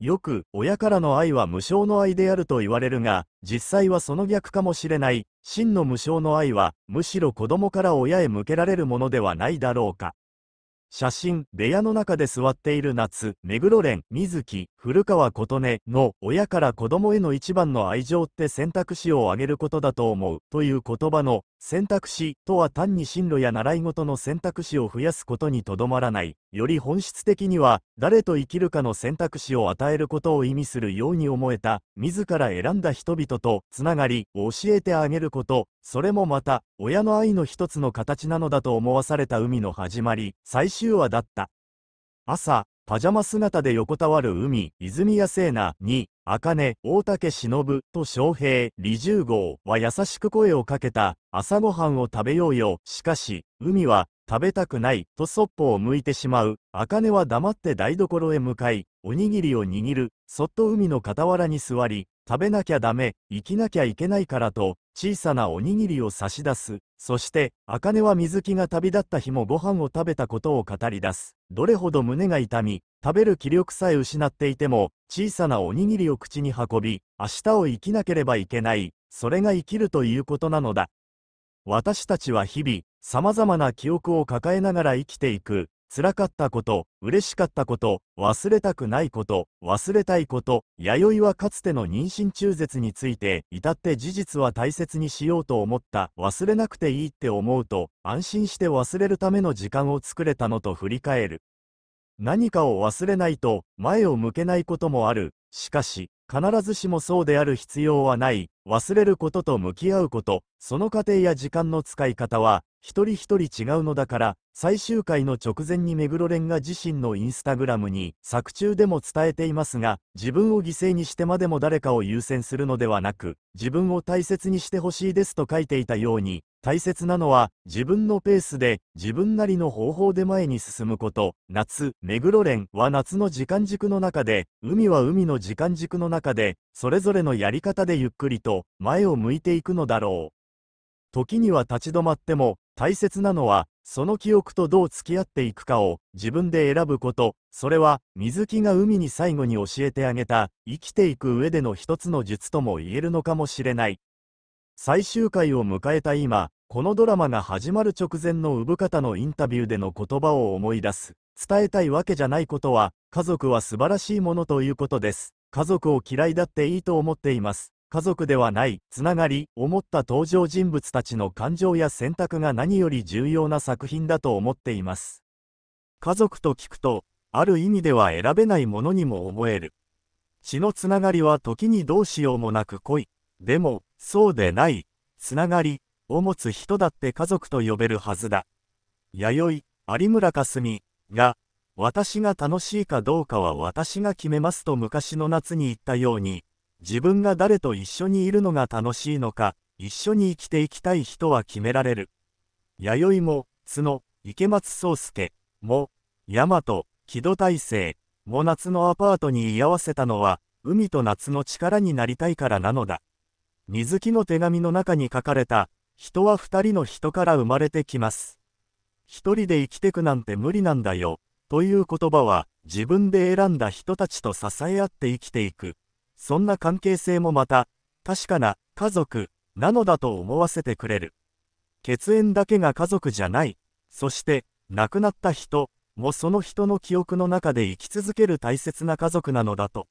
よく、親からの愛は無償の愛であると言われるが、実際はその逆かもしれない、真の無償の愛は、むしろ子供から親へ向けられるものではないだろうか。写真、部屋の中で座っている夏、目黒蓮、水木、古川琴音の親から子供への一番の愛情って選択肢を挙げることだと思うという言葉の選択肢とは単に進路や習い事の選択肢を増やすことにとどまらない、より本質的には、誰と生きるかの選択肢を与えることを意味するように思えた、自ら選んだ人々とつながりを教えてあげること、それもまた、親の愛の一つの形なのだと思わされた海の始まり、最終話だった。朝、パジャマ姿で横たわる海、泉谷聖奈に、茜、大竹忍と翔平、李十号は優しく声をかけた、朝ごはんを食べようよ。しかし、海は食べたくない、とそっぽを向いてしまう。茜は黙って台所へ向かい、おにぎりを握る。そっと海の傍らに座り、食べなきゃダメ、生きなきゃいけないからと、小さなおにぎりを差し出す。そして、茜は水木が旅立った日もご飯を食べたことを語り出す。どれほど胸が痛み、食べる気力さえ失っていても、小さなおにぎりを口に運び、明日を生きなければいけない。それが生きるということなのだ。私たちは日々、様々な記憶を抱えながら生きていく、辛かったこと、嬉しかったこと、忘れたくないこと、忘れたいこと、弥生はかつての妊娠中絶について、至って事実は大切にしようと思った、忘れなくていいって思うと、安心して忘れるための時間を作れたのと振り返る。何かを忘れないと、前を向けないこともある。しかし、必ずしもそうである必要はない、忘れることと向き合うこと、その過程や時間の使い方は、一人一人違うのだから、最終回の直前に目黒蓮が自身のインスタグラムに、作中でも伝えていますが、自分を犠牲にしてまでも誰かを優先するのではなく、自分を大切にしてほしいですと書いていたように、大切なのは、自分のペースで、自分なりの方法で前に進むこと。夏、目黒連は夏の時間軸の中で、海は海の時間軸の中で、それぞれのやり方でゆっくりと、前を向いていくのだろう。時には立ち止まっても、大切なのは、その記憶とどう付き合っていくかを自分で選ぶこと、それは水木が海に最後に教えてあげた、生きていく上での一つの術とも言えるのかもしれない。最終回を迎えた今、このドラマが始まる直前の産方のインタビューでの言葉を思い出す。伝えたいわけじゃないことは、家族は素晴らしいものということです。家族を嫌いだっていいと思っています。家族ではない、つながり、思った登場人物たちの感情や選択が何より重要な作品だと思っています。家族と聞くと、ある意味では選べないものにも思える。血のつながりは時にどうしようもなく濃い。でも、そうでない、つながり、を持つ人だって家族と呼べるはずだ。弥生、有村架純が、私が楽しいかどうかは私が決めますと昔の夏に言ったように、自分が誰と一緒にいるのが楽しいのか、一緒に生きていきたい人は決められる。弥生も、角、池松壮介も、大和、木戸大成も夏のアパートに居合わせたのは、海と夏の力になりたいからなのだ。水木の手紙の中に書かれた、人は二人の人から生まれてきます。一人で生きてくなんて無理なんだよ、という言葉は自分で選んだ人たちと支え合って生きていく。そんな関係性もまた、確かな家族なのだと思わせてくれる。血縁だけが家族じゃない。そして、亡くなった人もその人の記憶の中で生き続ける大切な家族なのだと。